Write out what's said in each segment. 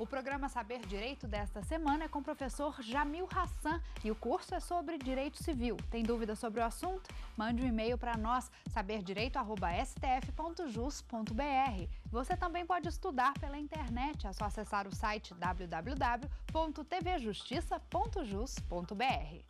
O programa Saber Direito desta semana é com o professor Jamil Hassan e o curso é sobre direito civil. Tem dúvidas sobre o assunto? Mande um e-mail para nós, saberdireito.stf.jus.br. Você também pode estudar pela internet, é só acessar o site www.tvjustiça.jus.br.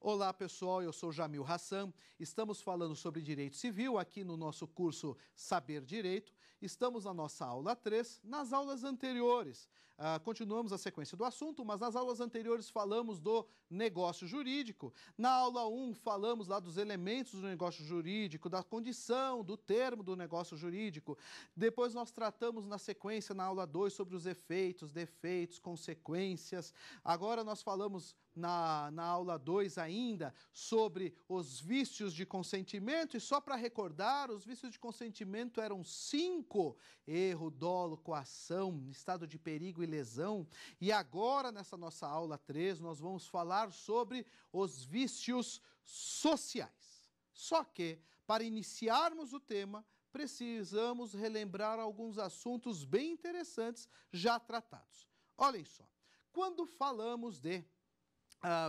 Olá pessoal, eu sou Jamil Hassan. Estamos falando sobre direito civil aqui no nosso curso Saber Direito Estamos na nossa aula 3. Nas aulas anteriores, ah, continuamos a sequência do assunto, mas nas aulas anteriores falamos do negócio jurídico. Na aula 1, falamos lá dos elementos do negócio jurídico, da condição, do termo do negócio jurídico. Depois nós tratamos na sequência, na aula 2, sobre os efeitos, defeitos, consequências. Agora nós falamos na, na aula 2 ainda sobre os vícios de consentimento. E só para recordar, os vícios de consentimento eram cinco: erro, dolo, coação, estado de perigo e e lesão. E agora, nessa nossa aula 3, nós vamos falar sobre os vícios sociais. Só que, para iniciarmos o tema, precisamos relembrar alguns assuntos bem interessantes já tratados. Olhem só, quando falamos de Uh,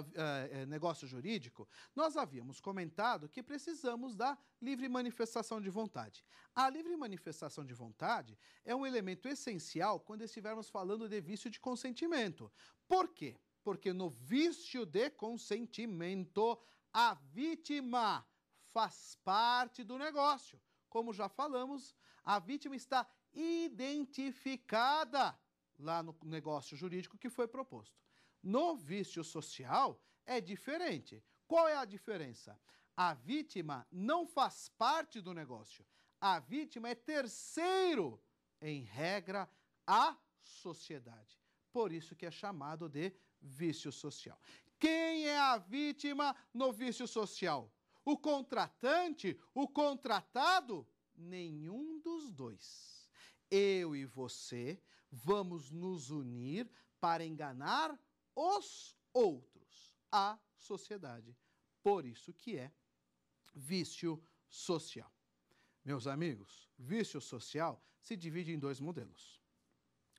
uh, negócio jurídico, nós havíamos comentado que precisamos da livre manifestação de vontade. A livre manifestação de vontade é um elemento essencial quando estivermos falando de vício de consentimento. Por quê? Porque no vício de consentimento, a vítima faz parte do negócio. Como já falamos, a vítima está identificada lá no negócio jurídico que foi proposto. No vício social é diferente. Qual é a diferença? A vítima não faz parte do negócio. A vítima é terceiro, em regra, à sociedade. Por isso que é chamado de vício social. Quem é a vítima no vício social? O contratante? O contratado? Nenhum dos dois. Eu e você vamos nos unir para enganar os outros, a sociedade. Por isso que é vício social. Meus amigos, vício social se divide em dois modelos.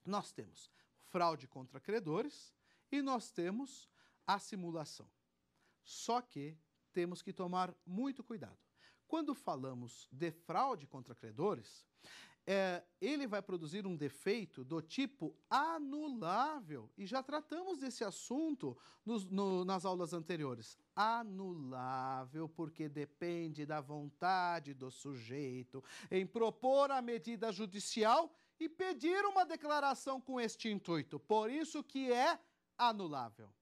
Nós temos fraude contra credores e nós temos a simulação. Só que temos que tomar muito cuidado. Quando falamos de fraude contra credores, é, ele vai produzir um defeito do tipo anulável. E já tratamos desse assunto nos, no, nas aulas anteriores. Anulável, porque depende da vontade do sujeito em propor a medida judicial e pedir uma declaração com este intuito. Por isso que é anulável.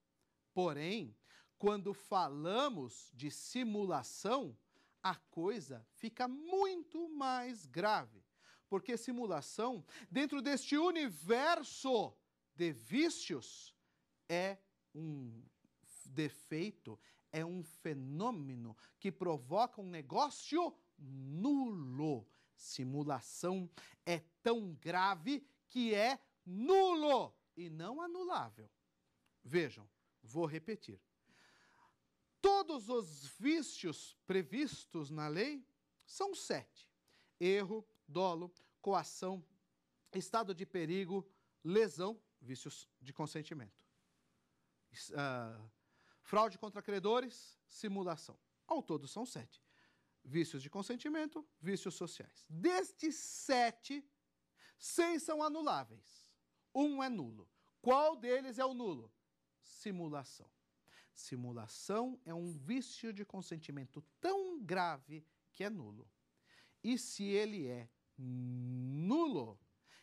Porém, quando falamos de simulação, a coisa fica muito mais grave porque simulação, dentro deste universo de vícios, é um defeito, é um fenômeno que provoca um negócio nulo. Simulação é tão grave que é nulo e não anulável. Vejam, vou repetir. Todos os vícios previstos na lei são sete: erro, dolo, coação, estado de perigo, lesão, vícios de consentimento. Uh, fraude contra credores, simulação. Ao todo são sete. Vícios de consentimento, vícios sociais. Destes sete, seis são anuláveis. Um é nulo. Qual deles é o nulo? Simulação. Simulação é um vício de consentimento tão grave que é nulo. E se ele é nulo,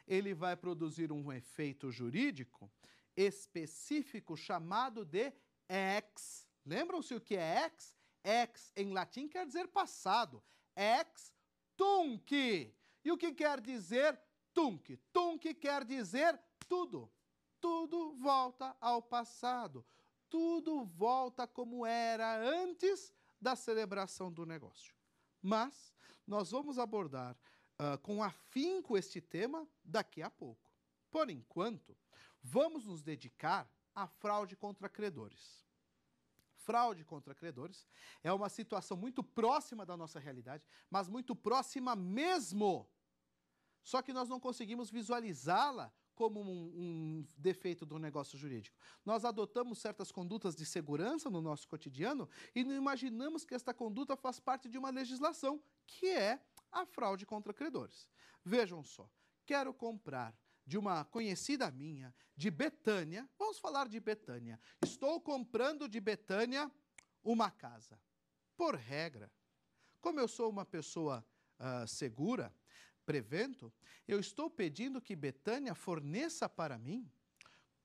ele vai produzir um efeito jurídico específico chamado de ex. Lembram-se o que é ex? Ex em latim quer dizer passado. Ex tunc. E o que quer dizer tunc? Tunc quer dizer tudo. Tudo volta ao passado. Tudo volta como era antes da celebração do negócio. Mas nós vamos abordar ah, com afinco este tema daqui a pouco. Por enquanto, vamos nos dedicar à fraude contra credores. Fraude contra credores é uma situação muito próxima da nossa realidade, mas muito próxima mesmo. Só que nós não conseguimos visualizá-la como um, um, defeito do negócio jurídico. Nós adotamos certas condutas de segurança no nosso cotidiano e não imaginamos que esta conduta faz parte de uma legislação, que é a fraude contra credores. Vejam só, quero comprar de uma conhecida minha, de Betânia, vamos falar de Betânia. Estou comprando de Betânia uma casa. Por regra, como eu sou uma pessoa uh, segura, prevento, eu estou pedindo que Betânia forneça para mim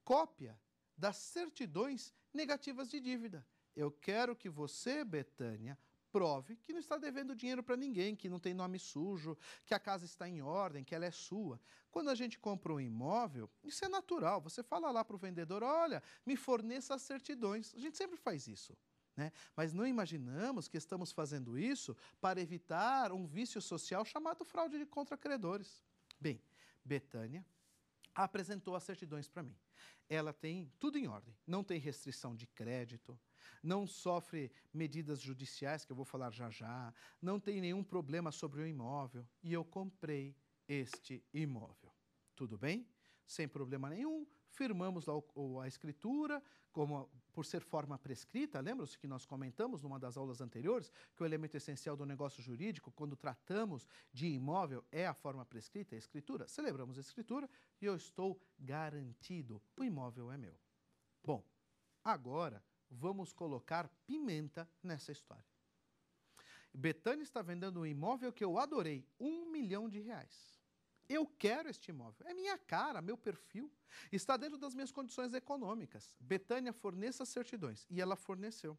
cópia das certidões negativas de dívida. Eu quero que você, Betânia, prove que não está devendo dinheiro para ninguém, que não tem nome sujo, que a casa está em ordem, que ela é sua. Quando a gente compra um imóvel, isso é natural. Você fala lá para o vendedor: olha, me forneça as certidões. A gente sempre faz isso. Né? Mas não imaginamos que estamos fazendo isso para evitar um vício social chamado fraude de contracredores. Bem, Betânia apresentou as certidões para mim. Ela tem tudo em ordem, não tem restrição de crédito, não sofre medidas judiciais, que eu vou falar já já, não tem nenhum problema sobre o imóvel e eu comprei este imóvel. Tudo bem? Sem problema nenhum, firmamos lá o, a escritura, como por ser forma prescrita, lembram-se que nós comentamos numa das aulas anteriores que o elemento essencial do negócio jurídico, quando tratamos de imóvel, é a forma prescrita, a escritura. Celebramos a escritura e eu estou garantido, o imóvel é meu. Bom, agora vamos colocar pimenta nessa história. Betânia está vendendo um imóvel que eu adorei, um milhão de reais. Eu quero este imóvel. É minha cara, meu perfil. Está dentro das minhas condições econômicas. Betânia forneça certidões. E ela forneceu.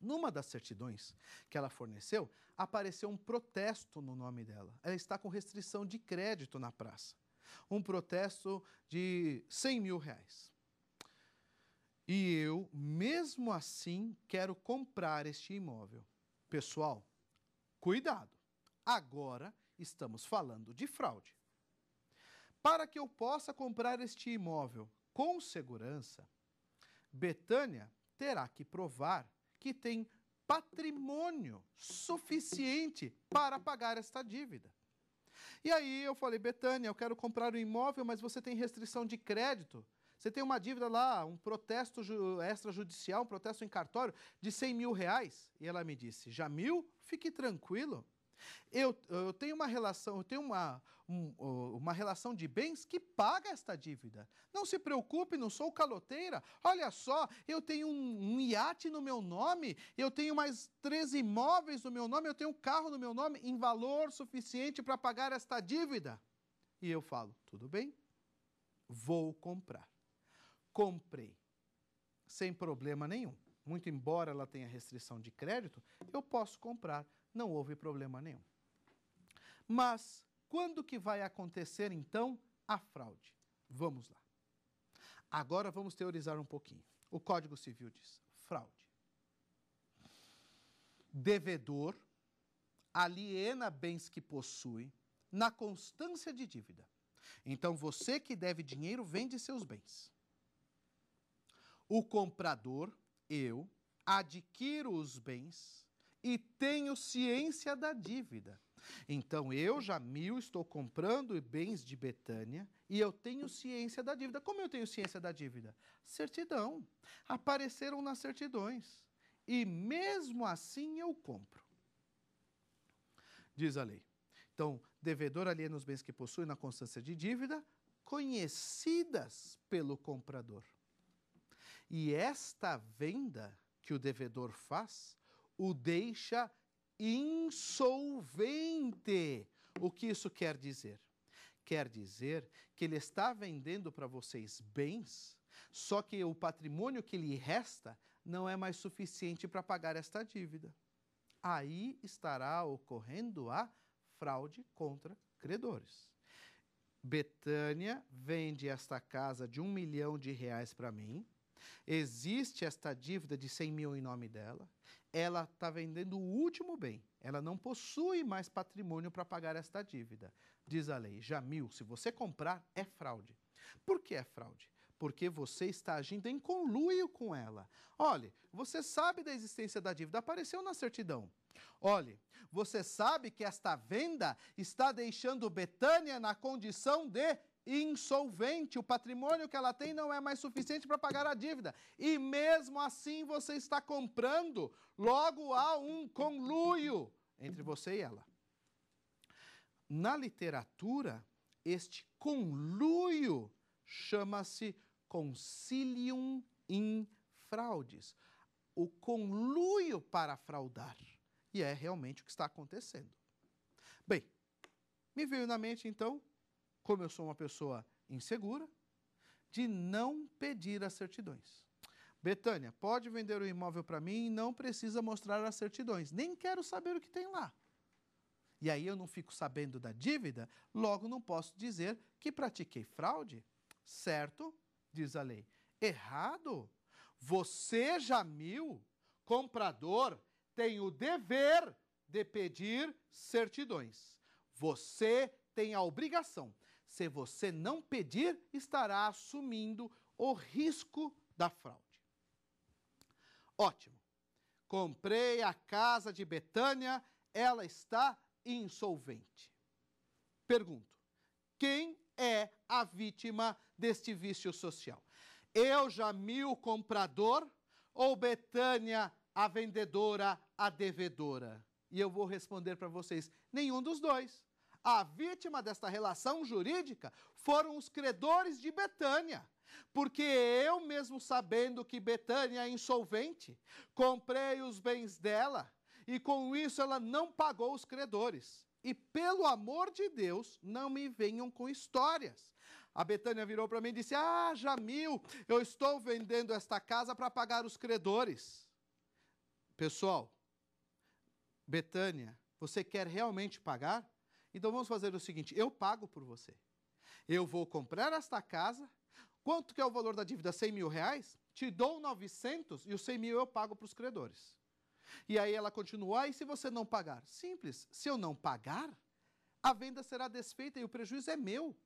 Numa das certidões que ela forneceu, apareceu um protesto no nome dela. Ela está com restrição de crédito na praça. Um protesto de 100 mil reais. E eu, mesmo assim, quero comprar este imóvel. Pessoal, cuidado! Agora estamos falando de fraude. Para que eu possa comprar este imóvel com segurança, Betânia terá que provar que tem patrimônio suficiente para pagar esta dívida. E aí eu falei, Betânia, eu quero comprar um imóvel, mas você tem restrição de crédito você tem uma dívida lá, um protesto extrajudicial, um protesto em cartório de 100 mil reais. E ela me disse, Jamil, fique tranquilo. Eu, eu tenho uma relação, eu tenho uma, um, uma relação de bens que paga esta dívida. Não se preocupe, não sou caloteira. Olha só, eu tenho um, um iate no meu nome, eu tenho mais 13 imóveis no meu nome, eu tenho um carro no meu nome em valor suficiente para pagar esta dívida. E eu falo, tudo bem, vou comprar comprei sem problema nenhum. Muito embora ela tenha restrição de crédito, eu posso comprar, não houve problema nenhum. Mas quando que vai acontecer então a fraude? Vamos lá. Agora vamos teorizar um pouquinho. O Código Civil diz: fraude. Devedor aliena bens que possui na constância de dívida. Então você que deve dinheiro vende seus bens. O comprador, eu, adquiro os bens e tenho ciência da dívida. Então eu, Jamil, estou comprando bens de Betânia e eu tenho ciência da dívida. Como eu tenho ciência da dívida? Certidão. Apareceram nas certidões. E mesmo assim eu compro. Diz a lei. Então, devedor aliena os bens que possui na constância de dívida, conhecidas pelo comprador. E esta venda que o devedor faz o deixa insolvente. O que isso quer dizer? Quer dizer que ele está vendendo para vocês bens, só que o patrimônio que lhe resta não é mais suficiente para pagar esta dívida. Aí estará ocorrendo a fraude contra credores. Betânia vende esta casa de um milhão de reais para mim Existe esta dívida de 100 mil em nome dela, ela está vendendo o último bem, ela não possui mais patrimônio para pagar esta dívida. Diz a lei, Jamil, se você comprar, é fraude. Por que é fraude? porque você está agindo em conluio com ela. Olhe, você sabe da existência da dívida, apareceu na certidão. Olhe, você sabe que esta venda está deixando Betânia na condição de insolvente. O patrimônio que ela tem não é mais suficiente para pagar a dívida. E mesmo assim você está comprando, logo há um conluio entre você e ela. Na literatura, este conluio chama-se concilium in fraudes o conluio para fraudar. E é realmente o que está acontecendo. Bem, me veio na mente então como eu sou uma pessoa insegura, de não pedir as certidões. Betânia, pode vender o imóvel para mim e não precisa mostrar as certidões. Nem quero saber o que tem lá. E aí eu não fico sabendo da dívida, logo não posso dizer que pratiquei fraude. Certo, diz a lei. Errado. Você, Jamil, comprador, tem o dever de pedir certidões. Você tem a obrigação. Se você não pedir, estará assumindo o risco da fraude. Ótimo. Comprei a casa de Betânia, ela está insolvente. Pergunto: quem é a vítima deste vício social? Eu, Jamil, comprador, ou Betânia, a vendedora, a devedora? E eu vou responder para vocês: nenhum dos dois. A vítima desta relação jurídica foram os credores de Betânia. Porque eu, mesmo sabendo que Betânia é insolvente, comprei os bens dela e com isso ela não pagou os credores. E pelo amor de Deus, não me venham com histórias. A Betânia virou para mim e disse: Ah, Jamil, eu estou vendendo esta casa para pagar os credores. Pessoal, Betânia, você quer realmente pagar? Então vamos fazer o seguinte: eu pago por você. Eu vou comprar esta casa. Quanto que é o valor da dívida? 100 mil reais? Te dou 900 e os 100 mil eu pago para os credores. E aí ela continua: ah, e se você não pagar? Simples. Se eu não pagar, a venda será desfeita e o prejuízo é meu.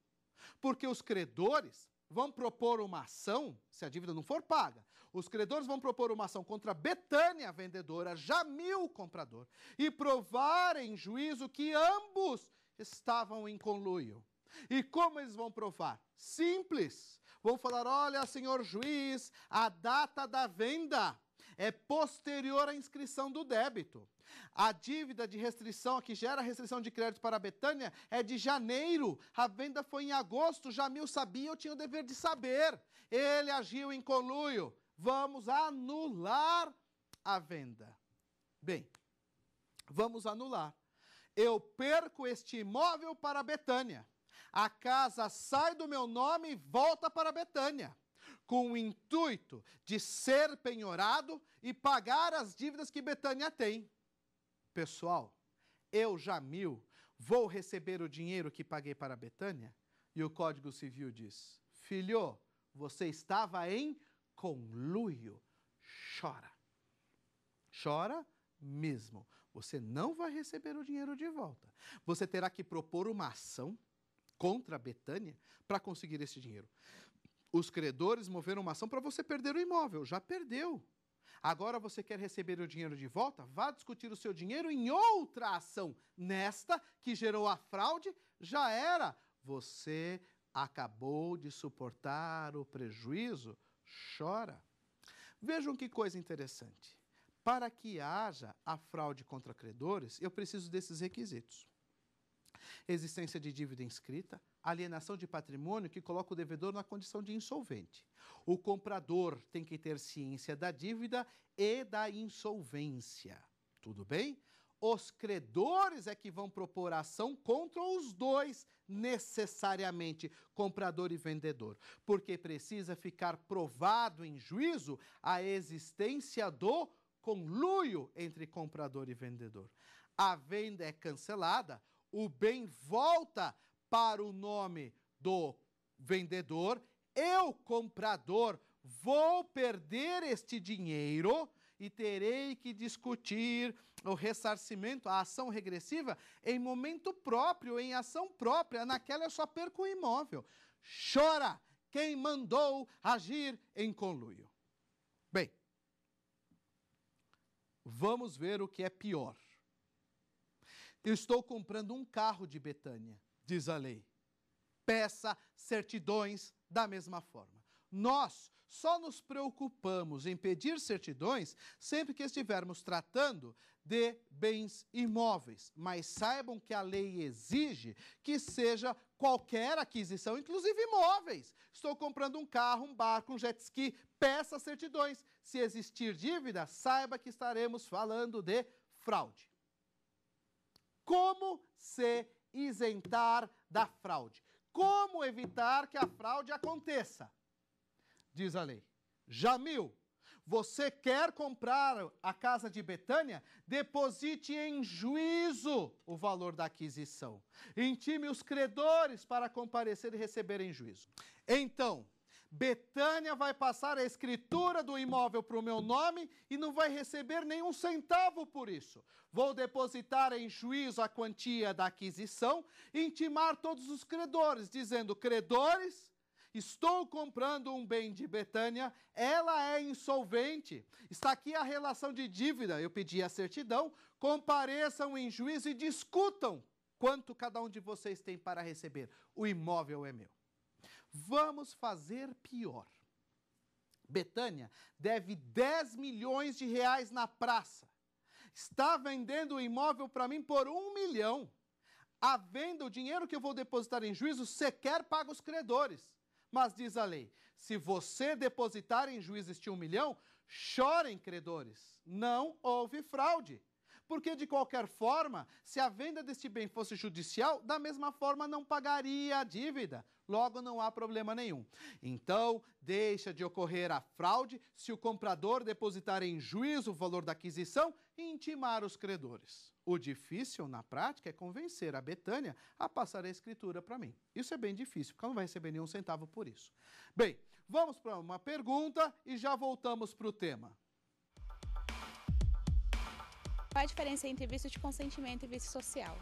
Porque os credores vão propor uma ação, se a dívida não for paga, os credores vão propor uma ação contra Betânia, vendedora, Jamil, comprador, e provar em juízo que ambos estavam em conluio. E como eles vão provar? Simples. Vão falar: olha, senhor juiz, a data da venda é posterior à inscrição do débito. A dívida de restrição, que gera restrição de crédito para a Betânia, é de janeiro. A venda foi em agosto. Jamil sabia, eu tinha o dever de saber. Ele agiu em conluio. Vamos anular a venda. Bem, vamos anular. Eu perco este imóvel para a Betânia. A casa sai do meu nome e volta para a Betânia com o intuito de ser penhorado e pagar as dívidas que Betânia tem. Pessoal, eu, Jamil, vou receber o dinheiro que paguei para a Betânia? E o Código Civil diz: Filho, você estava em conluio. Chora. Chora mesmo. Você não vai receber o dinheiro de volta. Você terá que propor uma ação contra a Betânia para conseguir esse dinheiro. Os credores moveram uma ação para você perder o imóvel. Já perdeu. Agora você quer receber o dinheiro de volta? Vá discutir o seu dinheiro em outra ação. Nesta, que gerou a fraude, já era. Você acabou de suportar o prejuízo? Chora. Vejam que coisa interessante. Para que haja a fraude contra credores, eu preciso desses requisitos existência de dívida inscrita, alienação de patrimônio que coloca o devedor na condição de insolvente. O comprador tem que ter ciência da dívida e da insolvência. Tudo bem? Os credores é que vão propor ação contra os dois, necessariamente, comprador e vendedor, porque precisa ficar provado em juízo a existência do conluio entre comprador e vendedor. A venda é cancelada o bem volta para o nome do vendedor, eu, comprador, vou perder este dinheiro e terei que discutir o ressarcimento, a ação regressiva, em momento próprio, em ação própria. Naquela eu só perco o imóvel. Chora quem mandou agir em conluio. Bem, vamos ver o que é pior. Eu estou comprando um carro de Betânia, diz a lei. Peça certidões da mesma forma. Nós só nos preocupamos em pedir certidões sempre que estivermos tratando de bens imóveis, mas saibam que a lei exige que seja qualquer aquisição, inclusive imóveis. Estou comprando um carro, um barco, um jet ski, peça certidões. Se existir dívida, saiba que estaremos falando de fraude. Como se isentar da fraude? Como evitar que a fraude aconteça? Diz a lei. Jamil, você quer comprar a casa de Betânia? Deposite em juízo o valor da aquisição. Intime os credores para comparecer e receber em juízo. Então, Betânia vai passar a escritura do imóvel para o meu nome e não vai receber nenhum centavo por isso. Vou depositar em juízo a quantia da aquisição e intimar todos os credores, dizendo: credores, estou comprando um bem de Betânia, ela é insolvente. Está aqui a relação de dívida, eu pedi a certidão, compareçam em juízo e discutam quanto cada um de vocês tem para receber. O imóvel é meu. Vamos fazer pior. Betânia deve 10 milhões de reais na praça. Está vendendo o imóvel para mim por um milhão. A venda, o dinheiro que eu vou depositar em juízo, sequer paga os credores. Mas diz a lei: se você depositar em juízo este um milhão, chorem credores. Não houve fraude. Porque, de qualquer forma, se a venda deste bem fosse judicial, da mesma forma não pagaria a dívida. Logo, não há problema nenhum. Então, deixa de ocorrer a fraude se o comprador depositar em juízo o valor da aquisição e intimar os credores. O difícil, na prática, é convencer a Betânia a passar a escritura para mim. Isso é bem difícil, porque ela não vai receber nenhum centavo por isso. Bem, vamos para uma pergunta e já voltamos para o tema. Qual a diferença entre vício de consentimento e vício social?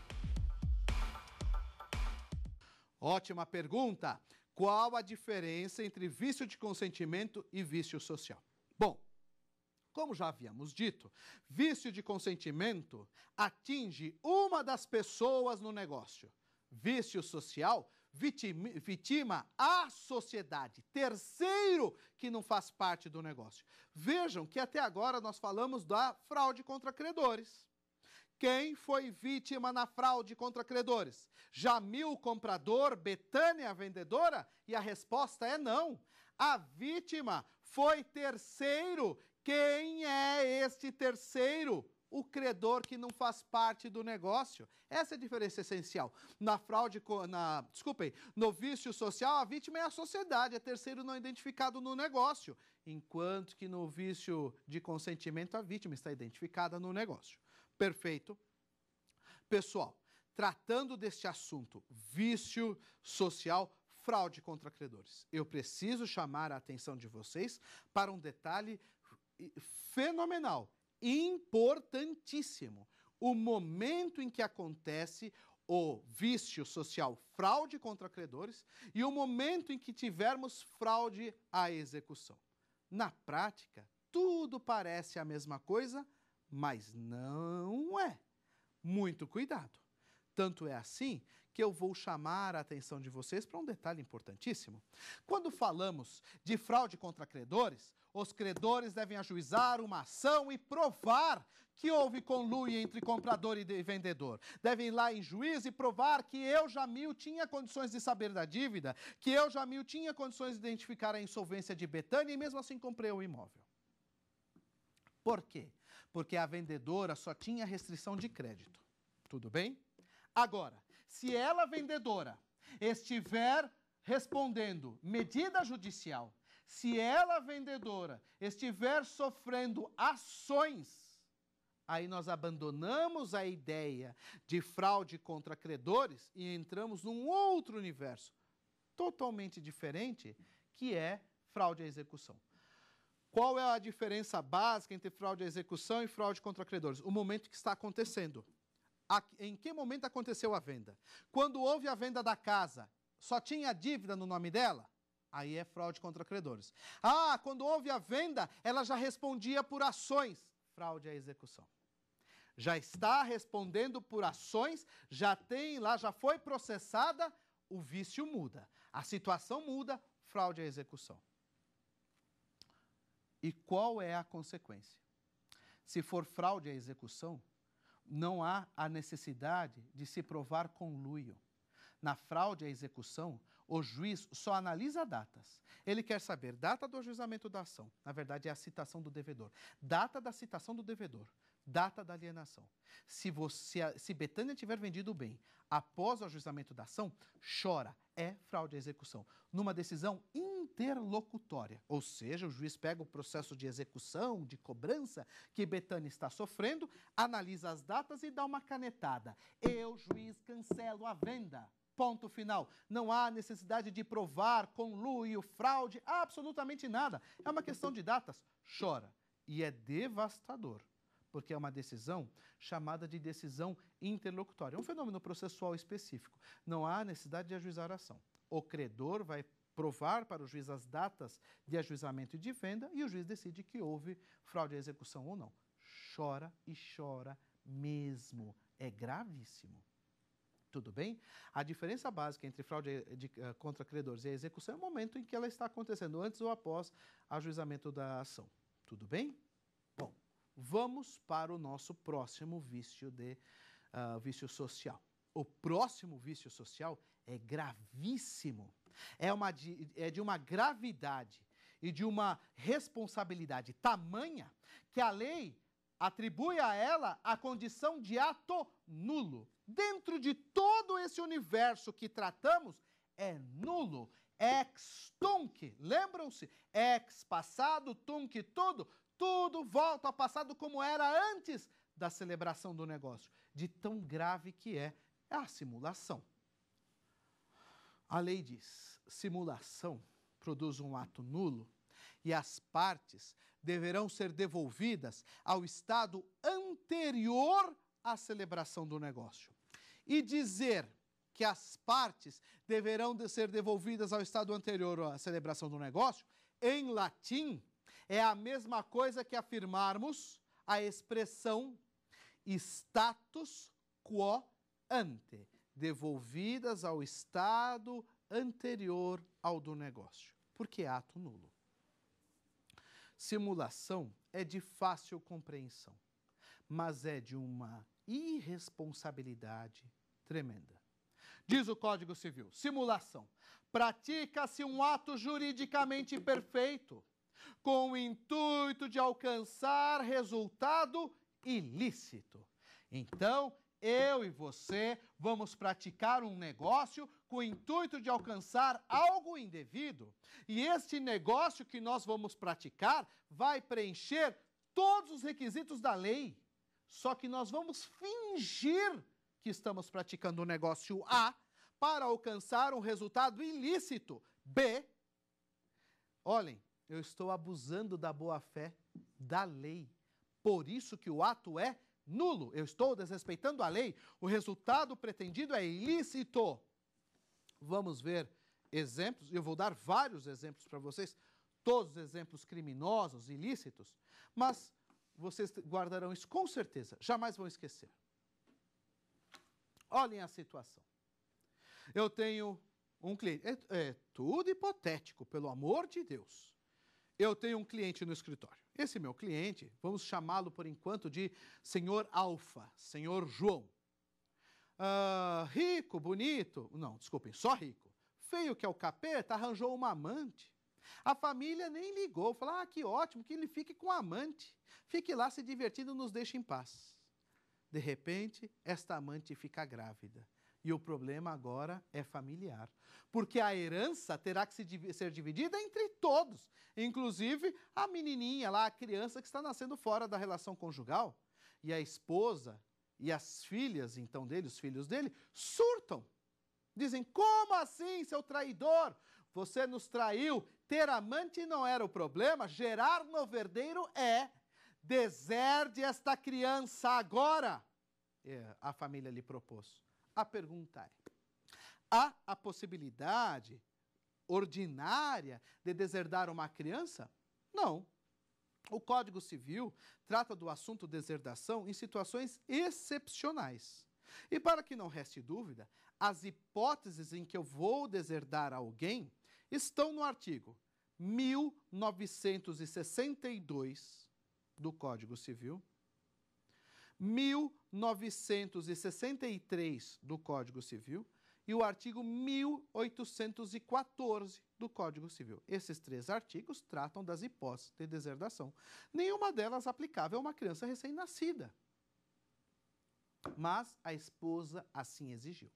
Ótima pergunta! Qual a diferença entre vício de consentimento e vício social? Bom, como já havíamos dito, vício de consentimento atinge uma das pessoas no negócio. Vício social vitima a sociedade, terceiro que não faz parte do negócio. Vejam que até agora nós falamos da fraude contra credores. Quem foi vítima na fraude contra credores? Jamil, comprador, Betânia, vendedora? E a resposta é não. A vítima foi terceiro. Quem é este terceiro? o credor que não faz parte do negócio. Essa é a diferença essencial. Na fraude, na, desculpem, no vício social, a vítima é a sociedade, é terceiro não identificado no negócio, enquanto que no vício de consentimento, a vítima está identificada no negócio. Perfeito? Pessoal, tratando deste assunto, vício social, fraude contra credores, eu preciso chamar a atenção de vocês para um detalhe fenomenal importantíssimo. O momento em que acontece o vício social fraude contra credores e o momento em que tivermos fraude à execução. Na prática, tudo parece a mesma coisa, mas não é. Muito cuidado. Tanto é assim que eu vou chamar a atenção de vocês para um detalhe importantíssimo. Quando falamos de fraude contra credores, os credores devem ajuizar uma ação e provar que houve conluio entre comprador e vendedor. Devem ir lá em juízo e provar que eu, Jamil, tinha condições de saber da dívida, que eu, Jamil, tinha condições de identificar a insolvência de Betânia e mesmo assim comprei o imóvel. Por quê? Porque a vendedora só tinha restrição de crédito. Tudo bem? Agora, se ela vendedora estiver respondendo medida judicial, se ela vendedora estiver sofrendo ações, aí nós abandonamos a ideia de fraude contra credores e entramos num outro universo totalmente diferente, que é fraude à execução. Qual é a diferença básica entre fraude à execução e fraude contra credores? O momento que está acontecendo em que momento aconteceu a venda? Quando houve a venda da casa, só tinha dívida no nome dela? Aí é fraude contra credores. Ah, quando houve a venda, ela já respondia por ações. Fraude à é execução. Já está respondendo por ações, já tem lá, já foi processada, o vício muda. A situação muda, fraude à é execução. E qual é a consequência? Se for fraude à é execução, não há a necessidade de se provar conluio. Na fraude à execução, o juiz só analisa datas. Ele quer saber data do ajuizamento da ação, na verdade é a citação do devedor, data da citação do devedor, data da alienação. Se, você, se Betânia tiver vendido o bem após o ajuizamento da ação, chora, é fraude à execução, numa decisão interlocutória. Ou seja, o juiz pega o processo de execução, de cobrança que Betânia está sofrendo, analisa as datas e dá uma canetada. Eu, juiz, cancelo a venda. Ponto final. Não há necessidade de provar o fraude, absolutamente nada. É uma questão de datas. Chora. E é devastador porque é uma decisão chamada de decisão interlocutória. É um fenômeno processual específico. Não há necessidade de ajuizar a ação. O credor vai provar para o juiz as datas de ajuizamento e de venda e o juiz decide que houve fraude à execução ou não. Chora e chora mesmo. É gravíssimo. Tudo bem? A diferença básica entre fraude de, de, eh, contra credores e a execução é o momento em que ela está acontecendo, antes ou após ajuizamento da ação. Tudo bem? Vamos para o nosso próximo vício de uh, vício social. O próximo vício social é gravíssimo. É, uma de, é de uma gravidade e de uma responsabilidade tamanha que a lei atribui a ela a condição de ato nulo. Dentro de todo esse universo que tratamos, é nulo, ex tunc. Lembram-se? Ex passado, tunc tudo tudo volta ao passado como era antes da celebração do negócio, de tão grave que é, é a simulação. A lei diz: simulação produz um ato nulo e as partes deverão ser devolvidas ao estado anterior à celebração do negócio. E dizer que as partes deverão de ser devolvidas ao estado anterior à celebração do negócio, em latim, é a mesma coisa que afirmarmos a expressão status quo ante, devolvidas ao estado anterior ao do negócio, porque é ato nulo. Simulação é de fácil compreensão, mas é de uma irresponsabilidade tremenda. Diz o Código Civil: simulação. Pratica-se um ato juridicamente perfeito com o intuito de alcançar resultado ilícito. Então, eu e você vamos praticar um negócio com o intuito de alcançar algo indevido. E este negócio que nós vamos praticar vai preencher todos os requisitos da lei. Só que nós vamos fingir que estamos praticando o um negócio A para alcançar um resultado ilícito. B. Olhem, eu estou abusando da boa-fé da lei. Por isso que o ato é nulo. Eu estou desrespeitando a lei. O resultado pretendido é ilícito. Vamos ver exemplos. Eu vou dar vários exemplos para vocês, todos exemplos criminosos, ilícitos, mas vocês guardarão isso com certeza, jamais vão esquecer. Olhem a situação. Eu tenho um cliente, é, é tudo hipotético, pelo amor de Deus. Eu tenho um cliente no escritório. Esse meu cliente, vamos chamá-lo por enquanto de senhor Alfa, senhor João. Uh, rico, bonito, não, desculpem, só rico. Feio que é o capeta, arranjou uma amante. A família nem ligou, falou: ah, que ótimo que ele fique com a amante. Fique lá se divertindo, nos deixe em paz. De repente, esta amante fica grávida. E o problema agora é familiar. Porque a herança terá que se, ser dividida entre todos, inclusive a menininha lá, a criança que está nascendo fora da relação conjugal. E a esposa e as filhas, então, dele, os filhos dele, surtam. Dizem: Como assim, seu traidor? Você nos traiu. Ter amante não era o problema, gerar no verdeiro é. Deserde esta criança agora, é, a família lhe propôs a pergunta é: há a possibilidade ordinária de deserdar uma criança? Não. O Código Civil trata do assunto deserdação em situações excepcionais. E para que não reste dúvida, as hipóteses em que eu vou deserdar alguém estão no artigo 1962 do Código Civil, 1962 963 do Código Civil e o artigo 1814 do Código Civil. Esses três artigos tratam das hipóteses de deserdação. Nenhuma delas aplicável a uma criança recém-nascida. Mas a esposa assim exigiu.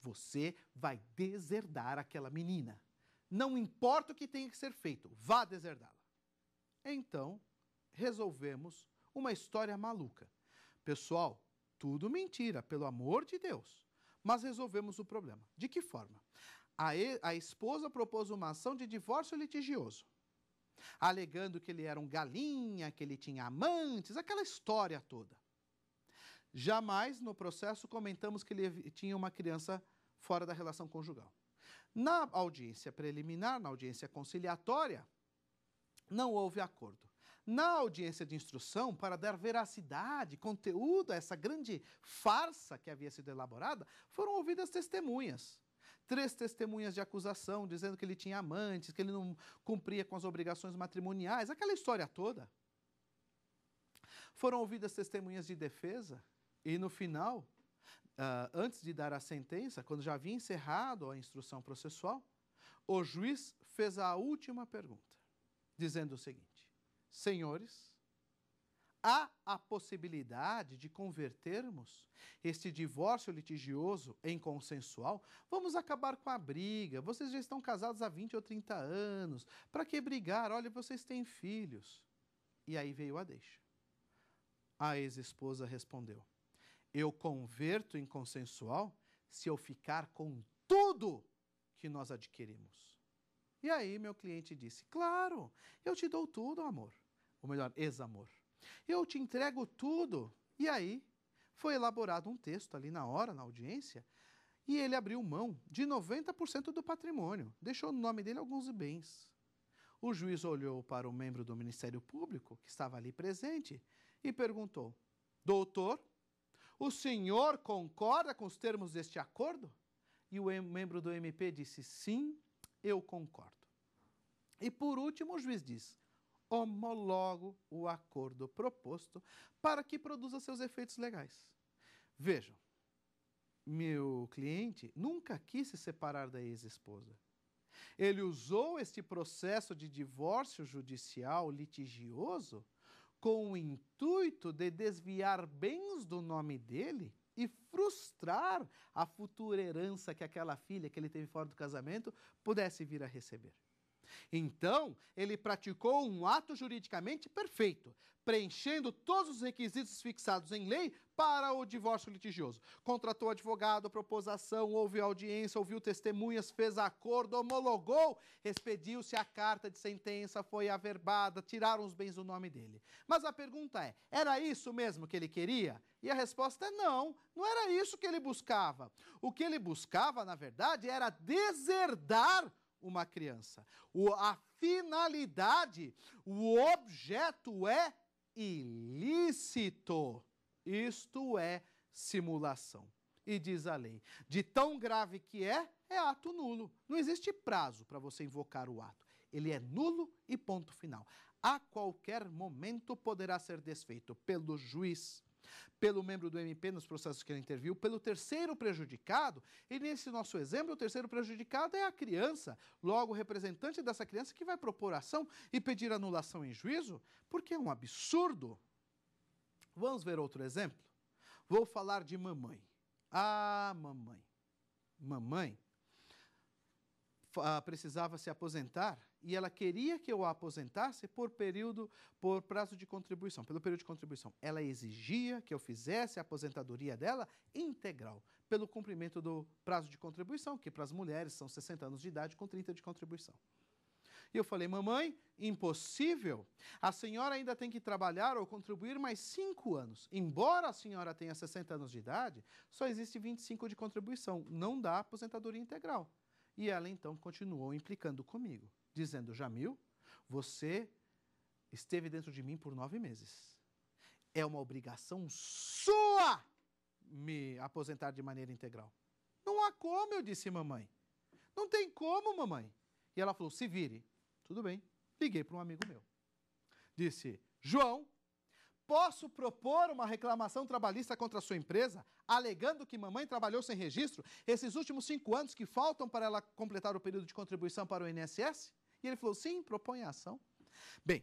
Você vai deserdar aquela menina. Não importa o que tenha que ser feito, vá deserdá-la. Então, resolvemos uma história maluca. Pessoal, tudo mentira, pelo amor de Deus. Mas resolvemos o problema. De que forma? A, e, a esposa propôs uma ação de divórcio litigioso, alegando que ele era um galinha, que ele tinha amantes, aquela história toda. Jamais no processo comentamos que ele tinha uma criança fora da relação conjugal. Na audiência preliminar, na audiência conciliatória, não houve acordo na audiência de instrução, para dar veracidade, conteúdo a essa grande farsa que havia sido elaborada, foram ouvidas testemunhas. Três testemunhas de acusação, dizendo que ele tinha amantes, que ele não cumpria com as obrigações matrimoniais, aquela história toda. Foram ouvidas testemunhas de defesa, e no final, Uh, antes de dar a sentença, quando já havia encerrado a instrução processual, o juiz fez a última pergunta, dizendo o seguinte: senhores, há a possibilidade de convertermos este divórcio litigioso em consensual? Vamos acabar com a briga. Vocês já estão casados há 20 ou 30 anos. Para que brigar? Olha, vocês têm filhos. E aí veio a deixa. A ex-esposa respondeu: Eu converto em consensual se eu ficar com tudo que nós adquirimos. E aí meu cliente disse: Claro, eu te dou tudo, amor ou melhor, ex-amor. Eu te entrego tudo. E aí foi elaborado um texto ali na hora, na audiência, e ele abriu mão de 90% do patrimônio, deixou no nome dele alguns bens. O juiz olhou para o membro do Ministério Público, que estava ali presente, e perguntou: Doutor, o senhor concorda com os termos deste acordo? E o membro do MP disse: Sim, eu concordo. E por último, o juiz diz: homologo o acordo proposto para que produza seus efeitos legais. Vejam, meu cliente nunca quis se separar da ex-esposa. Ele usou este processo de divórcio judicial litigioso com o intuito de desviar bens do nome dele e frustrar a futura herança que aquela filha que ele teve fora do casamento pudesse vir a receber. Então, ele praticou um ato juridicamente perfeito, preenchendo todos os requisitos fixados em lei para o divórcio litigioso. Contratou advogado, propôs ação, houve audiência, ouviu testemunhas, fez acordo, homologou, expediu-se a carta de sentença, foi averbada, tiraram os bens do nome dele. Mas a pergunta é: era isso mesmo que ele queria? E a resposta é não, não era isso que ele buscava. O que ele buscava, na verdade, era deserdar uma criança. O, a finalidade, o objeto é ilícito. Isto é simulação. E diz a lei: de tão grave que é, é ato nulo. Não existe prazo para você invocar o ato. Ele é nulo e ponto final. A qualquer momento poderá ser desfeito pelo juiz pelo membro do MP nos processos que ele interviu, pelo terceiro prejudicado, e nesse nosso exemplo, o terceiro prejudicado é a criança, logo o representante dessa criança que vai propor ação e pedir anulação em juízo, porque é um absurdo. Vamos ver outro exemplo? Vou falar de mamãe. Ah, mamãe. Mamãe precisava se aposentar e ela queria que eu a aposentasse por período, por prazo de contribuição, pelo período de contribuição. Ela exigia que eu fizesse a aposentadoria dela integral, pelo cumprimento do prazo de contribuição, que para as mulheres são 60 anos de idade com 30 de contribuição. E eu falei, mamãe, impossível. A senhora ainda tem que trabalhar ou contribuir mais 5 anos. Embora a senhora tenha 60 anos de idade, só existe 25 de contribuição. Não dá aposentadoria integral. E ela então continuou implicando comigo dizendo: Jamil, você esteve dentro de mim por nove meses. É uma obrigação sua me aposentar de maneira integral. Não há como, eu disse, mamãe. Não tem como, mamãe. E ela falou: se vire. Tudo bem. Liguei para um amigo meu. Disse: João, posso propor uma reclamação trabalhista contra a sua empresa, alegando que mamãe trabalhou sem registro esses últimos cinco anos que faltam para ela completar o período de contribuição para o INSS? E ele falou: sim, propõe a ação. Bem,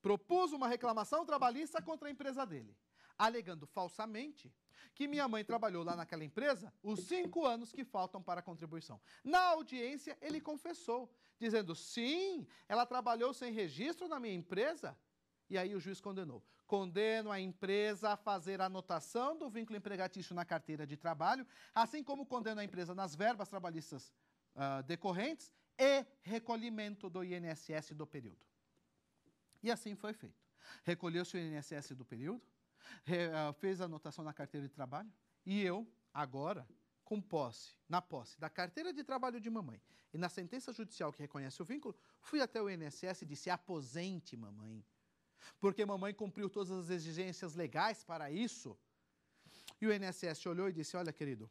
propus uma reclamação trabalhista contra a empresa dele, alegando falsamente que minha mãe trabalhou lá naquela empresa os cinco anos que faltam para a contribuição. Na audiência, ele confessou, dizendo: sim, ela trabalhou sem registro na minha empresa. E aí o juiz condenou. Condeno a empresa a fazer anotação do vínculo empregatício na carteira de trabalho, assim como condeno a empresa nas verbas trabalhistas uh, decorrentes e recolhimento do INSS do período. E assim foi feito. Recolheu-se o INSS do período, ah, fez a anotação na carteira de trabalho e eu, agora, com posse, na posse da carteira de trabalho de mamãe e na sentença judicial que reconhece o vínculo, fui até o INSS e disse: aposente, mamãe. Porque mamãe cumpriu todas as exigências legais para isso. E o INSS olhou e disse: Olha, querido,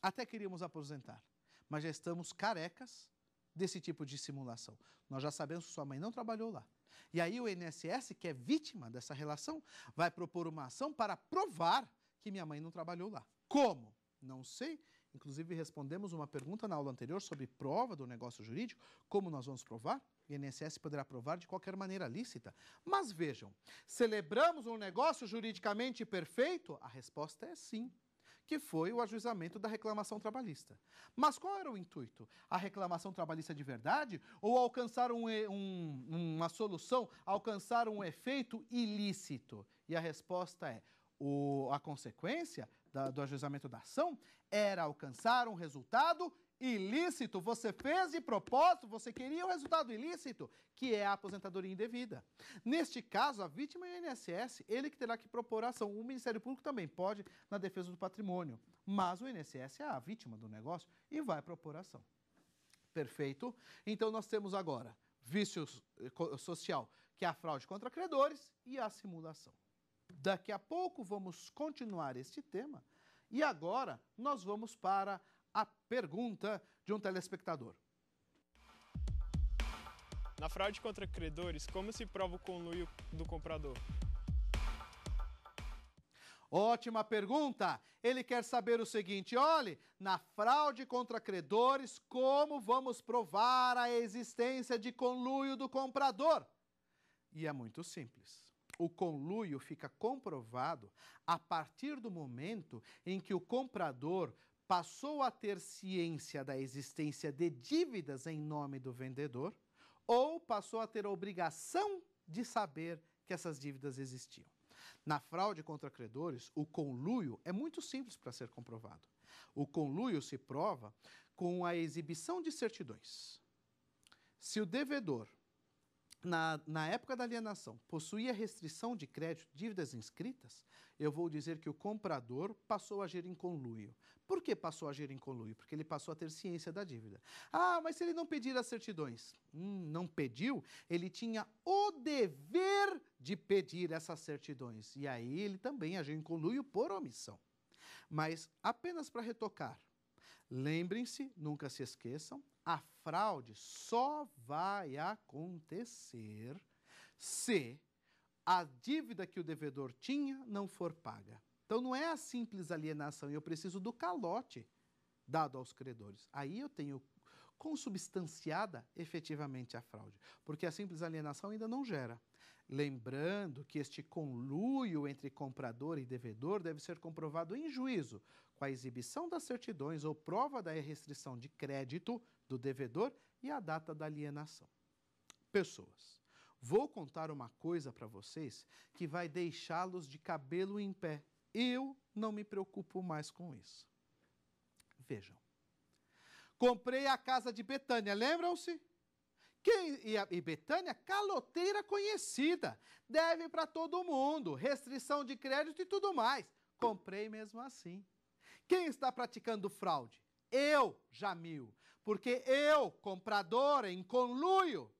até queríamos aposentar, mas já estamos carecas desse tipo de simulação. Nós já sabemos que sua mãe não trabalhou lá. E aí o INSS, que é vítima dessa relação, vai propor uma ação para provar que minha mãe não trabalhou lá. Como? Não sei. Inclusive respondemos uma pergunta na aula anterior sobre prova do negócio jurídico, como nós vamos provar? O INSS poderá provar de qualquer maneira lícita. Mas vejam, celebramos um negócio juridicamente perfeito? A resposta é sim que foi o ajuizamento da reclamação trabalhista. Mas qual era o intuito? A reclamação trabalhista de verdade ou alcançar um, um, uma solução, alcançar um efeito ilícito? E a resposta é: o, a consequência da, do ajuizamento da ação era alcançar um resultado ilícito você fez de propósito, você queria o resultado ilícito, que é a aposentadoria indevida. Neste caso, a vítima é o INSS, ele que terá que propor a ação. O Ministério Público também pode na defesa do patrimônio, mas o INSS é a vítima do negócio e vai propor a ação. Perfeito? Então nós temos agora vício eh, social, que é a fraude contra credores e a simulação. Daqui a pouco vamos continuar este tema. E agora nós vamos para a pergunta de um telespectador. Na fraude contra credores, como se prova o conluio do comprador? Ótima pergunta! Ele quer saber o seguinte: olhe, na fraude contra credores, como vamos provar a existência de conluio do comprador? E é muito simples. O conluio fica comprovado a partir do momento em que o comprador passou a ter ciência da existência de dívidas em nome do vendedor ou passou a ter a obrigação de saber que essas dívidas existiam. Na fraude contra credores, o conluio é muito simples para ser comprovado. O conluio se prova com a exibição de certidões. Se o devedor na, na época da alienação, possuía restrição de crédito, dívidas inscritas, eu vou dizer que o comprador passou a agir em conluio. Por que passou a agir em conluio? Porque ele passou a ter ciência da dívida. Ah, mas se ele não pedir as certidões? Hum, não pediu? Ele tinha o dever de pedir essas certidões. E aí ele também agiu em conluio por omissão. Mas apenas para retocar, lembrem-se, nunca se esqueçam, a fraude só vai acontecer se a dívida que o devedor tinha não for paga. Então não é a simples alienação, eu preciso do calote dado aos credores. Aí eu tenho consubstanciada efetivamente a fraude, porque a simples alienação ainda não gera. Lembrando que este conluio entre comprador e devedor deve ser comprovado em juízo, com a exibição das certidões ou prova da restrição de crédito do devedor e a data da alienação. Pessoas, vou contar uma coisa para vocês que vai deixá-los de cabelo em pé. Eu não me preocupo mais com isso. Vejam. Comprei a casa de Betânia, lembram-se? Quem, e, a, e Betânia, caloteira conhecida, deve para todo mundo, restrição de crédito e tudo mais. Comprei mesmo assim. Quem está praticando fraude? Eu, Jamil porque eu, compradora, em conluio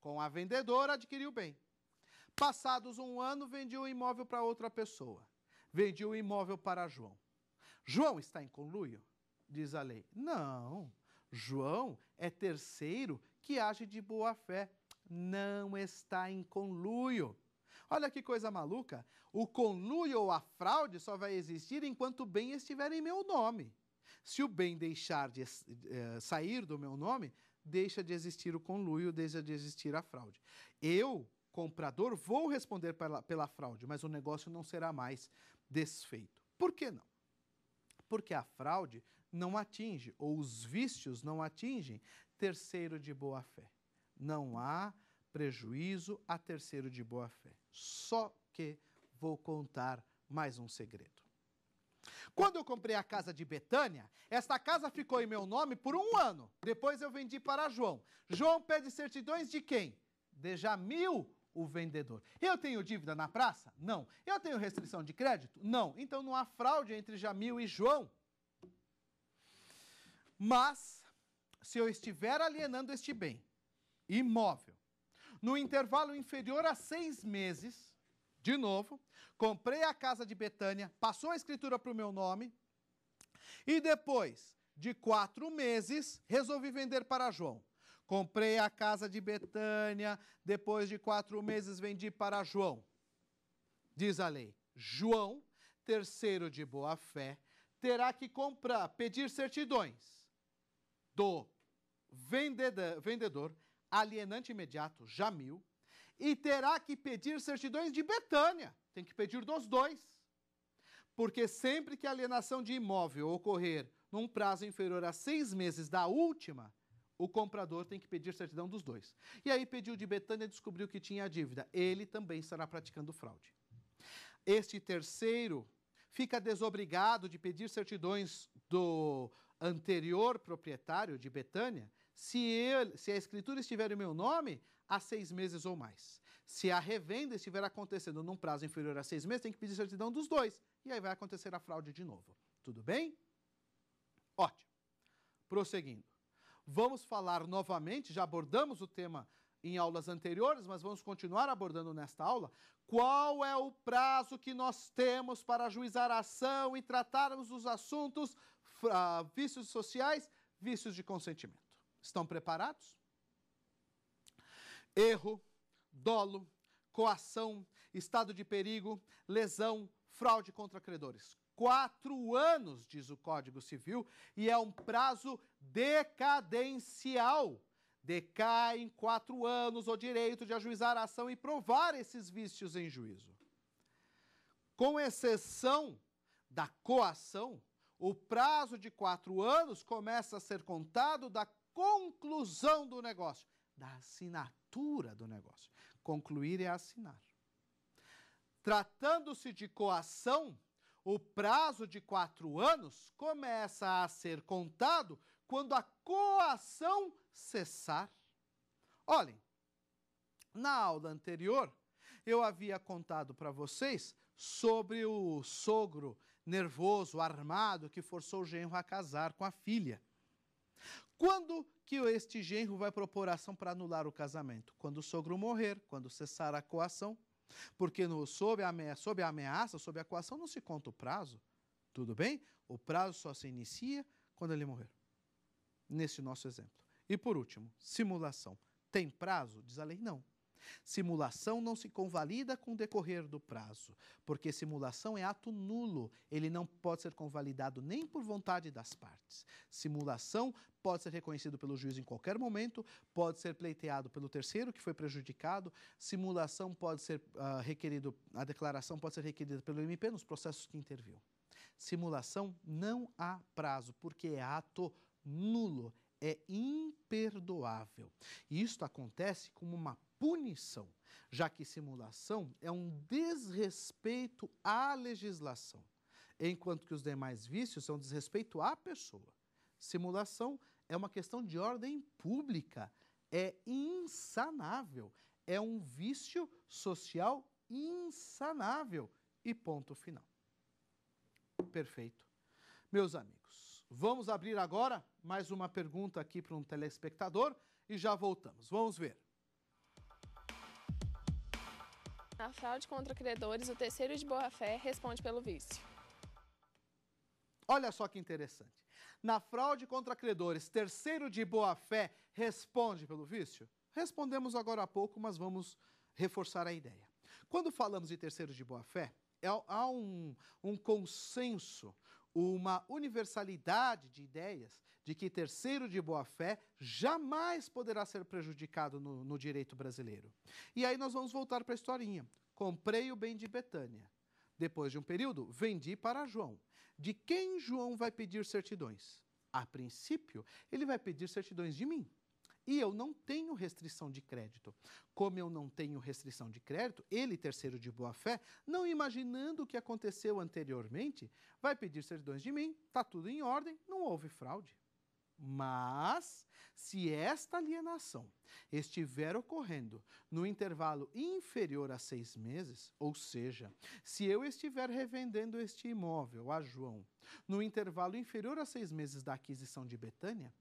com a vendedora, adquiri o bem. Passados um ano, vendi o imóvel para outra pessoa. Vendi o imóvel para João. João está em conluio? Diz a lei. Não. João é terceiro que age de boa fé. Não está em conluio. Olha que coisa maluca. O conluio ou a fraude só vai existir enquanto o bem estiver em meu nome. Se o bem deixar de eh, sair do meu nome, deixa de existir o conluio, deixa de existir a fraude. Eu, comprador, vou responder pela, pela fraude, mas o negócio não será mais desfeito. Por que não? Porque a fraude não atinge, ou os vícios não atingem, terceiro de boa-fé. Não há prejuízo a terceiro de boa-fé. Só que vou contar mais um segredo. Quando eu comprei a casa de Betânia, esta casa ficou em meu nome por um ano. Depois eu vendi para João. João pede certidões de quem? De Jamil, o vendedor. Eu tenho dívida na praça? Não. Eu tenho restrição de crédito? Não. Então não há fraude entre Jamil e João. Mas, se eu estiver alienando este bem, imóvel, no intervalo inferior a seis meses, de novo, comprei a casa de Betânia, passou a escritura para o meu nome, e depois de quatro meses, resolvi vender para João. Comprei a casa de Betânia, depois de quatro meses vendi para João. Diz a lei: João, terceiro de boa fé, terá que comprar, pedir certidões do vendedor, alienante imediato, Jamil, e terá que pedir certidões de Betânia. Tem que pedir dos dois. Porque sempre que a alienação de imóvel ocorrer num prazo inferior a seis meses da última, o comprador tem que pedir certidão dos dois. E aí pediu de Betânia, e descobriu que tinha a dívida. Ele também estará praticando fraude. Este terceiro fica desobrigado de pedir certidões do anterior proprietário de Betânia. Se, ele, se a escritura estiver em meu nome, a seis meses ou mais. Se a revenda estiver acontecendo num prazo inferior a seis meses, tem que pedir certidão dos dois. E aí vai acontecer a fraude de novo. Tudo bem? Ótimo. Prosseguindo. Vamos falar novamente, já abordamos o tema em aulas anteriores, mas vamos continuar abordando nesta aula, qual é o prazo que nós temos para ajuizar a ação e tratarmos os assuntos uh, vícios sociais, vícios de consentimento. Estão preparados? erro, dolo, coação, estado de perigo, lesão, fraude contra credores. Quatro anos, diz o Código Civil, e é um prazo decadencial. Decai em quatro anos o direito de ajuizar a ação e provar esses vícios em juízo. Com exceção da coação, o prazo de quatro anos começa a ser contado da conclusão do negócio da assinatura do negócio. Concluir é assinar. Tratando-se de coação, o prazo de quatro anos começa a ser contado quando a coação cessar. Olhem, na aula anterior, eu havia contado para vocês sobre o sogro nervoso, armado, que forçou o genro a casar com a filha. Quando que este genro vai propor ação para anular o casamento. Quando o sogro morrer, quando cessar a coação, porque no, sob, a ameaça, sob a ameaça, sob a coação, não se conta o prazo. Tudo bem? O prazo só se inicia quando ele morrer. Nesse nosso exemplo. E por último, simulação. Tem prazo? Diz a lei, não. Simulação não se convalida com o decorrer do prazo, porque simulação é ato nulo, ele não pode ser convalidado nem por vontade das partes. Simulação pode ser reconhecido pelo juiz em qualquer momento, pode ser pleiteado pelo terceiro que foi prejudicado, simulação pode ser uh, requerido, a declaração pode ser requerida pelo MP nos processos que interviu. Simulação não há prazo, porque é ato nulo, é imperdoável. E isto acontece como uma punição, já que simulação é um desrespeito à legislação, enquanto que os demais vícios são desrespeito à pessoa. Simulação é uma questão de ordem pública, é insanável, é um vício social insanável e ponto final. Perfeito. Meus amigos, vamos abrir agora mais uma pergunta aqui para um telespectador e já voltamos. Vamos ver. Na fraude contra credores, o terceiro de boa-fé responde pelo vício. Olha só que interessante. Na fraude contra credores, terceiro de boa-fé responde pelo vício? Respondemos agora há pouco, mas vamos reforçar a ideia. Quando falamos de terceiro de boa-fé, é, há um, um consenso uma universalidade de ideias de que terceiro de boa-fé jamais poderá ser prejudicado no, no, direito brasileiro. E aí nós vamos voltar para a historinha. Comprei o bem de Betânia. Depois de um período, vendi para João. De quem João vai pedir certidões? A princípio, ele vai pedir certidões de mim. E eu não tenho restrição de crédito. Como eu não tenho restrição de crédito, ele, terceiro de boa-fé, não imaginando o que aconteceu anteriormente, vai pedir certidões de mim, está tudo em ordem, não houve fraude. Mas, se esta alienação estiver ocorrendo no intervalo inferior a seis meses, ou seja, se eu estiver revendendo este imóvel a João no intervalo inferior a seis meses da aquisição de Betânia,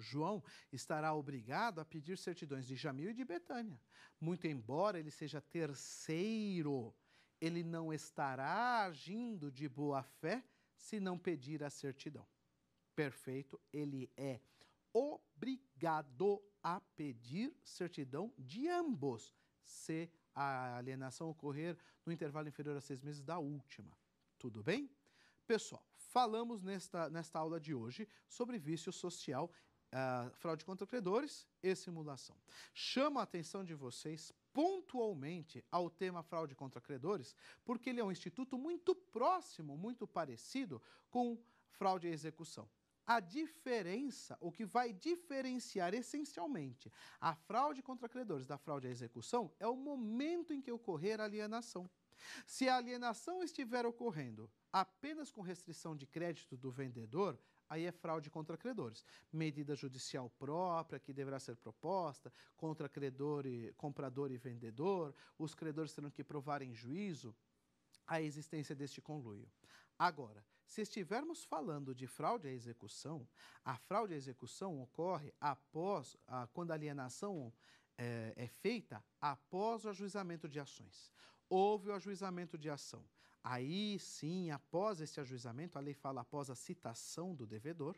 João estará obrigado a pedir certidões de Jamil e de Betânia. Muito embora ele seja terceiro, ele não estará agindo de boa fé se não pedir a certidão. Perfeito, ele é obrigado a pedir certidão de ambos, se a alienação ocorrer no intervalo inferior a seis meses da última. Tudo bem? Pessoal, falamos nesta, nesta aula de hoje sobre vício social é, fraude contra credores e simulação. Chamo a atenção de vocês pontualmente ao tema fraude contra credores, porque ele é um instituto muito próximo, muito parecido com fraude e execução. A diferença, o que vai diferenciar essencialmente a fraude contra credores da fraude à execução é o momento em que ocorrer a alienação. Se a alienação estiver ocorrendo apenas com restrição de crédito do vendedor, aí é fraude contra credores. Medida judicial própria que deverá ser proposta contra credor e, comprador e vendedor, os credores terão que provar em juízo a existência deste conluio. Agora, se estivermos falando de fraude à execução, a fraude à execução ocorre após, a, quando a alienação é, é feita após o ajuizamento de ações. Houve o ajuizamento de ação Aí sim, após esse ajuizamento, a lei fala após a citação do devedor,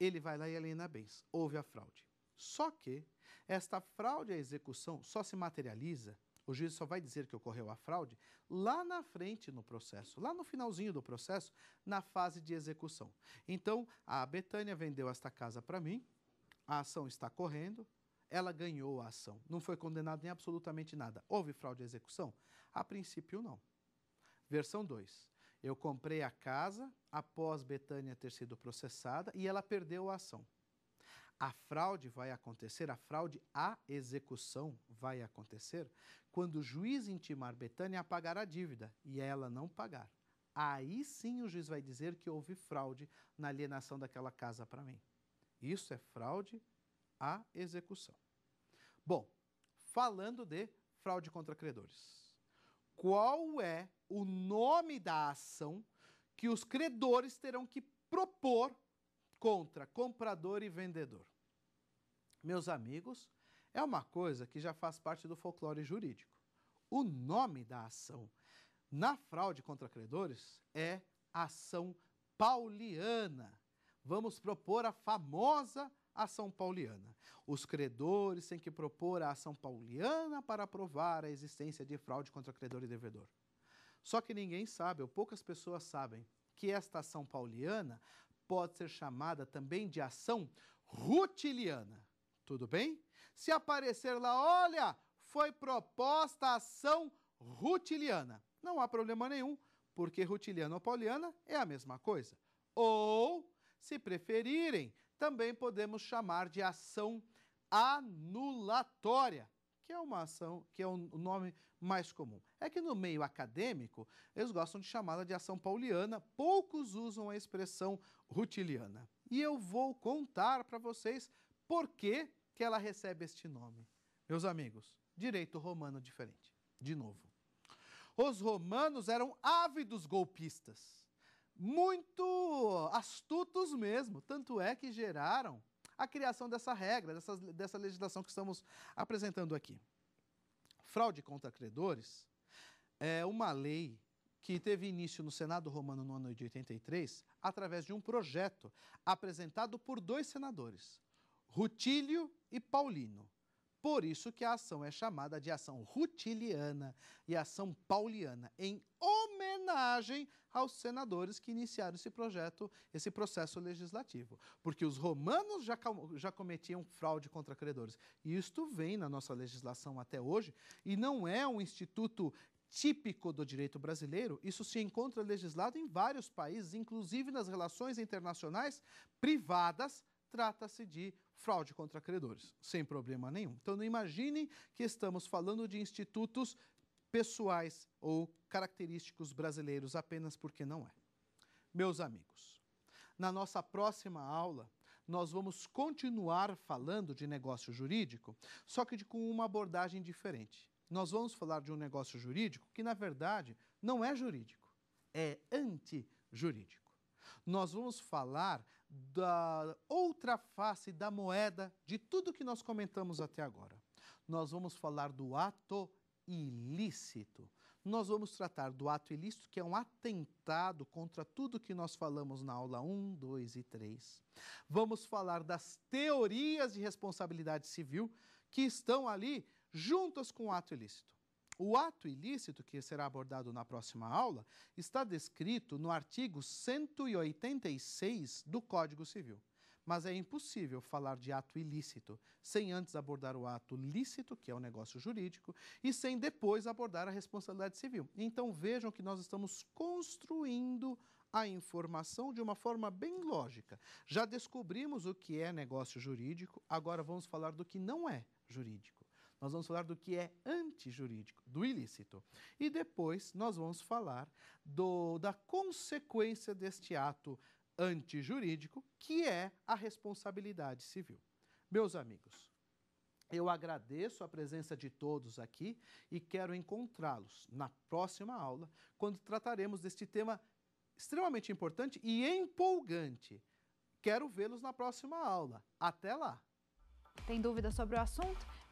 ele vai lá e aliena bens. Houve a fraude. Só que esta fraude à execução só se materializa, o juiz só vai dizer que ocorreu a fraude lá na frente no processo, lá no finalzinho do processo, na fase de execução. Então, a Betânia vendeu esta casa para mim, a ação está correndo, ela ganhou a ação, não foi condenada em absolutamente nada. Houve fraude à execução? A princípio, não. Versão 2. Eu comprei a casa após Betânia ter sido processada e ela perdeu a ação. A fraude vai acontecer, a fraude, à execução vai acontecer quando o juiz intimar Betânia a pagar a dívida e ela não pagar. Aí sim o juiz vai dizer que houve fraude na alienação daquela casa para mim. Isso é fraude à execução. Bom, falando de fraude contra credores qual é o nome da ação que os credores terão que propor contra comprador e vendedor. Meus amigos, é uma coisa que já faz parte do folclore jurídico. O nome da ação na fraude contra credores é ação pauliana. Vamos propor a famosa ação pauliana. Os credores têm que propor a ação pauliana para provar a existência de fraude contra credor e devedor. Só que ninguém sabe, ou poucas pessoas sabem, que esta ação pauliana pode ser chamada também de ação rutiliana. Tudo bem? Se aparecer lá, olha, foi proposta a ação rutiliana. Não há problema nenhum, porque rutiliana ou pauliana é a mesma coisa. Ou, se preferirem, também podemos chamar de ação anulatória, que é uma ação, que é o nome mais comum. É que no meio acadêmico, eles gostam de chamá-la de ação pauliana, poucos usam a expressão rutiliana. E eu vou contar para vocês por que, que ela recebe este nome. Meus amigos, direito romano diferente. De novo. Os romanos eram ávidos golpistas muito astutos mesmo. Tanto é que geraram a criação dessa regra, dessa, dessa legislação que estamos apresentando aqui. Fraude contra credores é uma lei que teve início no Senado Romano no ano de 83, através de um projeto apresentado por dois senadores, Rutílio e Paulino. Por isso que a ação é chamada de ação rutiliana e ação pauliana. Em homenagem aos senadores que iniciaram esse projeto, esse processo legislativo. Porque os romanos já, já cometiam fraude contra credores. E isto vem na nossa legislação até hoje, e não é um instituto típico do direito brasileiro, isso se encontra legislado em vários países, inclusive nas relações internacionais privadas, trata-se de fraude contra credores, sem problema nenhum. Então não imaginem que estamos falando de institutos pessoais ou característicos brasileiros apenas porque não é. Meus amigos, na nossa próxima aula, nós vamos continuar falando de negócio jurídico, só que de, com uma abordagem diferente. Nós vamos falar de um negócio jurídico que, na verdade, não é jurídico, é antijurídico. Nós vamos falar da outra face da moeda de tudo que nós comentamos até agora. Nós vamos falar do ato ilícito. Nós vamos tratar do ato ilícito, que é um atentado contra tudo que nós falamos na aula 1, 2 e 3. Vamos falar das teorias de responsabilidade civil que estão ali juntas com o ato ilícito. O ato ilícito, que será abordado na próxima aula, está descrito no artigo 186 do Código Civil. Mas é impossível falar de ato ilícito sem antes abordar o ato lícito, que é o negócio jurídico, e sem depois abordar a responsabilidade civil. Então vejam que nós estamos construindo a informação de uma forma bem lógica. Já descobrimos o que é negócio jurídico, agora vamos falar do que não é jurídico. Nós vamos falar do que é antijurídico, do ilícito. E depois nós vamos falar do, da consequência deste ato antijurídico, que é a responsabilidade civil. Meus amigos, eu agradeço a presença de todos aqui e quero encontrá-los na próxima aula, quando trataremos deste tema extremamente importante e empolgante. Quero vê-los na próxima aula. Até lá! Tem dúvida sobre o assunto?